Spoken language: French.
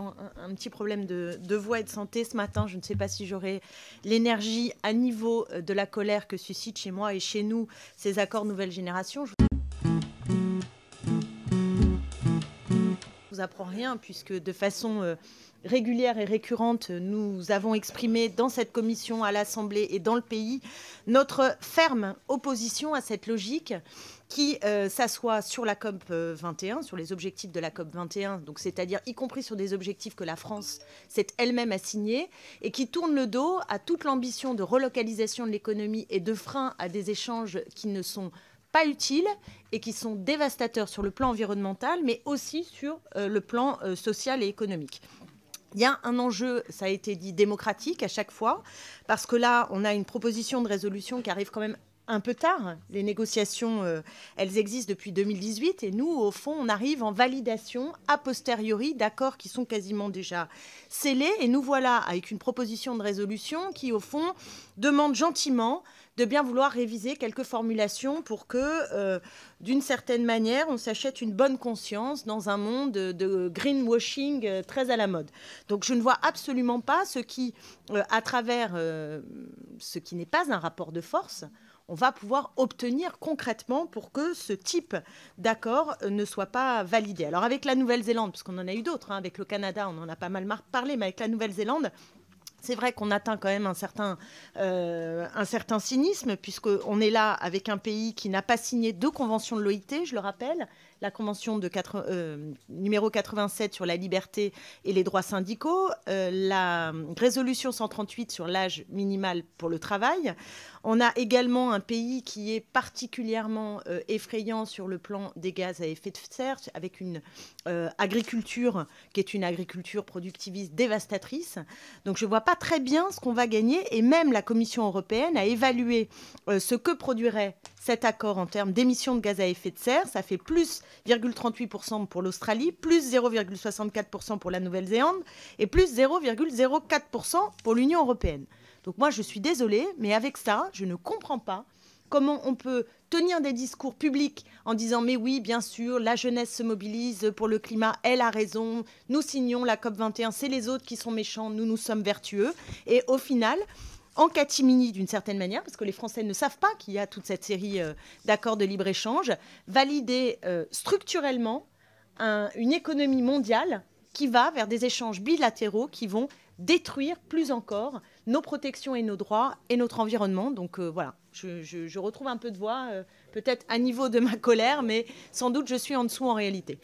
un, petit problème de, voix et de santé ce matin. Je ne sais pas si j'aurai l'énergie à niveau euh, de la colère que suscitent chez moi et chez nous ces accords nouvelle génération. vous apprend rien, puisque de façon euh, régulière et récurrente, nous avons exprimé dans cette commission, à l'Assemblée et dans le pays notre ferme opposition à cette logique qui euh, s'assoit sur la COP 21, euh, sur les objectifs de la COP 21, donc c'est-à-dire y compris sur des objectifs que la France s'est elle-même assignée et qui tourne le dos à toute l'ambition de relocalisation de l'économie et de frein à des échanges qui ne sont pas pas utiles et qui sont dévastateurs sur le plan environnemental, mais aussi sur euh, le plan euh, social et économique. Il y a un enjeu, ça a été dit, démocratique à chaque fois, parce que là, on a une proposition de résolution qui arrive quand même un peu tard. Les négociations, euh, elles existent depuis 2018 et nous, au fond, on arrive en validation a posteriori d'accords qui sont quasiment déjà scellés et nous voilà avec une proposition de résolution qui, au fond, demande gentiment de bien vouloir réviser quelques formulations pour que, euh, d'une certaine manière, on s'achète une bonne conscience dans un monde de greenwashing euh, très à la mode. Donc je ne vois absolument pas ce qui, à travers ce qui n'est pas un rapport de force, on va pouvoir obtenir concrètement pour que ce type d'accord euh, ne soit pas validé. Alors avec la Nouvelle-Zélande, parce qu'on en a eu d'autres, hein, avec le Canada, on en a pas mal parlé, mais avec la Nouvelle-Zélande, c'est vrai qu'on atteint quand même un certain, euh, un certain cynisme, puisqu'on est là avec un pays qui n'a pas signé deux conventions de l'OIT, je le rappelle, la convention de euh, numéro 87 sur la liberté et les droits syndicaux, euh, la résolution 138 sur l'âge minimal pour le travail. On a également un pays qui est particulièrement effrayant sur le plan des gaz à effet de serre, avec une agriculture qui est une agriculture productiviste dévastatrice. Donc je ne vois pas très bien ce qu'on va gagner. Et même la Commission européenne a évalué euh, ce que produirait cet accord en termes d'émissions de gaz à effet de serre. Ça fait plus 0,38% pour l'Australie, plus 0,64% pour la Nouvelle-Zélande et plus 0,04% pour l'Union européenne. Donc moi, je suis désolée, mais avec ça, je ne comprends pas comment on peut tenir des discours publics en disant mais oui, bien sûr, la jeunesse se mobilise pour le climat, elle a raison, nous signons la COP21, c'est les autres qui sont méchants, nous, nous sommes vertueux. Et au final, en catimini d'une certaine manière, parce que les Français ne savent pas qu'il y a toute cette série euh, d'accords de libre-échange, valider euh, structurellement une économie mondiale qui va vers des échanges bilatéraux qui vont détruire plus encore nos protections et nos droits et notre environnement. Donc euh, voilà, je, retrouve un peu de voix, euh, peut-être à niveau de ma colère, mais sans doute je suis en dessous en réalité.